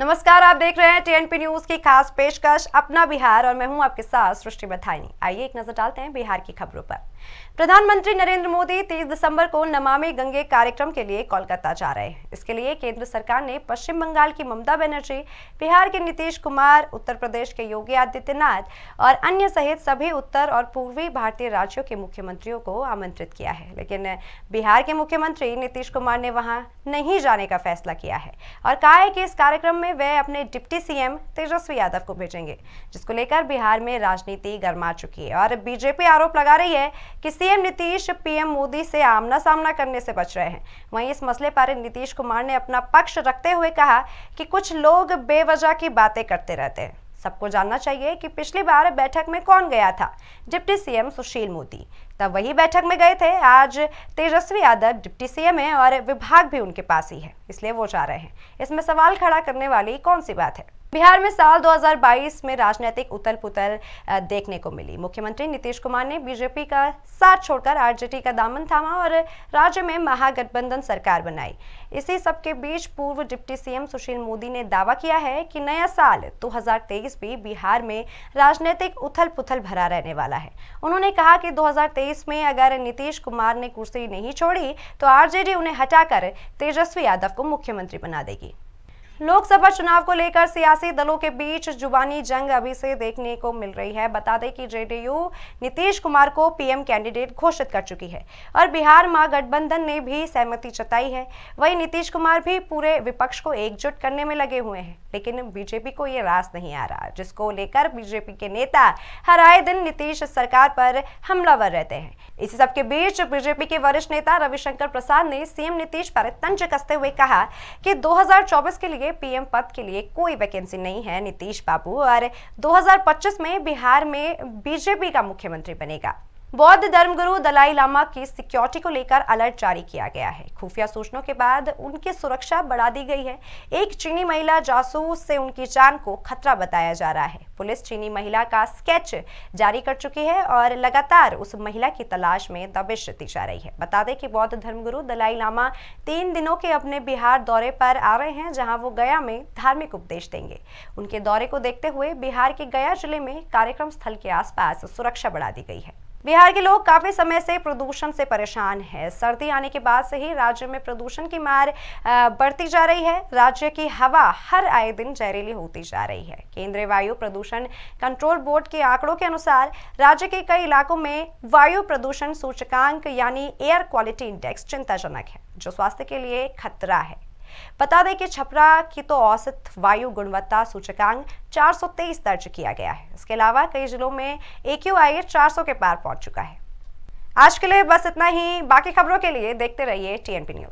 नमस्कार आप देख रहे हैं टीएनपी न्यूज की खास पेशकश अपना बिहार और मैं हूं आपके साथ सृष्टि बथानी आइए एक नजर डालते हैं बिहार की खबरों पर प्रधानमंत्री नरेंद्र मोदी 30 दिसंबर को नमामि गंगे कार्यक्रम के लिए कोलकाता जा रहे हैं इसके लिए केंद्र सरकार ने पश्चिम बंगाल की ममता बनर्जी बिहार के नीतीश कुमार उत्तर प्रदेश के योगी आदित्यनाथ और अन्य सहित सभी उत्तर और पूर्वी भारतीय राज्यों के मुख्यमंत्रियों को आमंत्रित किया है लेकिन बिहार के मुख्यमंत्री नीतीश कुमार ने वहाँ नहीं जाने का फैसला किया है और कहा है कि इस कार्यक्रम में में वह अपने डिप्टी सीएम तेजस्वी यादव को भेजेंगे जिसको लेकर बिहार में राजनीति गर्मा चुकी है और बीजेपी आरोप लगा रही है कि सीएम नीतीश पीएम मोदी से आमना सामना करने से बच रहे हैं वहीं इस मसले पर नीतीश कुमार ने अपना पक्ष रखते हुए कहा कि कुछ लोग बेवजह की बातें करते रहते हैं सबको जानना चाहिए कि पिछली बार बैठक में कौन गया था डिप्टी सीएम सुशील मोदी तब वही बैठक में गए थे आज तेजस्वी यादव डिप्टी सीएम है और विभाग भी उनके पास ही है इसलिए वो जा रहे हैं इसमें सवाल खड़ा करने वाली कौन सी बात है बिहार में साल 2022 में राजनीतिक उतल पुतल देखने को मिली मुख्यमंत्री नीतीश कुमार ने बीजेपी का साथ छोड़कर आरजेडी का दामन थामा और राज्य में महागठबंधन सरकार बनाई इसी सब के बीच पूर्व डिप्टी सीएम सुशील मोदी ने दावा किया है कि नया साल 2023 भी बिहार में राजनीतिक उथल पुथल भरा रहने वाला है उन्होंने कहा कि दो में अगर नीतीश कुमार ने कुर्सी नहीं छोड़ी तो आर उन्हें हटाकर तेजस्वी यादव को मुख्यमंत्री बना देगी लोकसभा चुनाव को लेकर सियासी दलों के बीच जुबानी जंग अभी से देखने को मिल रही है बता दें कि जेडीयू नीतीश कुमार को पीएम कैंडिडेट घोषित कर चुकी है और बिहार महागठबंधन ने भी सहमति जताई है वहीं नीतीश कुमार भी पूरे विपक्ष को एकजुट करने में लगे हुए हैं लेकिन बीजेपी को ये रास नहीं आ रहा जिसको लेकर बीजेपी के नेता हर आए दिन नीतीश सरकार पर हमलावर रहते हैं इसी सबके बीच बीजेपी के वरिष्ठ नेता रविशंकर प्रसाद ने सीएम नीतीश पर तंज कसते हुए कहा कि दो के लिए पीएम पद के लिए कोई वैकेंसी नहीं है नीतीश बाबू और 2025 में बिहार में बीजेपी का मुख्यमंत्री बनेगा बौद्ध धर्मगुरु दलाई लामा की सिक्योरिटी को लेकर अलर्ट जारी किया गया है खुफिया सूचनों के बाद उनकी सुरक्षा बढ़ा दी गई है एक चीनी महिला जासूस से उनकी जान को खतरा बताया जा रहा है पुलिस चीनी महिला का स्केच जारी कर चुकी है और लगातार उस महिला की तलाश में दबिश दी जा रही है बता दें कि बौद्ध धर्मगुरु दलाई लामा तीन दिनों के अपने बिहार दौरे पर आ रहे हैं जहाँ वो गया में धार्मिक उपदेश देंगे उनके दौरे को देखते हुए बिहार के गया जिले में कार्यक्रम स्थल के आसपास सुरक्षा बढ़ा दी गई है बिहार के लोग काफी समय से प्रदूषण से परेशान है सर्दी आने के बाद से ही राज्य में प्रदूषण की मार बढ़ती जा रही है राज्य की हवा हर आए दिन जहरीली होती जा रही है केंद्रीय वायु प्रदूषण कंट्रोल बोर्ड के आंकड़ों के अनुसार राज्य के कई इलाकों में वायु प्रदूषण सूचकांक यानी एयर क्वालिटी इंडेक्स चिंताजनक है जो स्वास्थ्य के लिए खतरा है बता दें कि छपरा की तो औसत वायु गुणवत्ता सूचकांक 423 दर्ज किया गया है इसके अलावा कई जिलों में ए क्यू आई के पार पहुंच चुका है आज के लिए बस इतना ही बाकी खबरों के लिए देखते रहिए टीएनपी न्यूज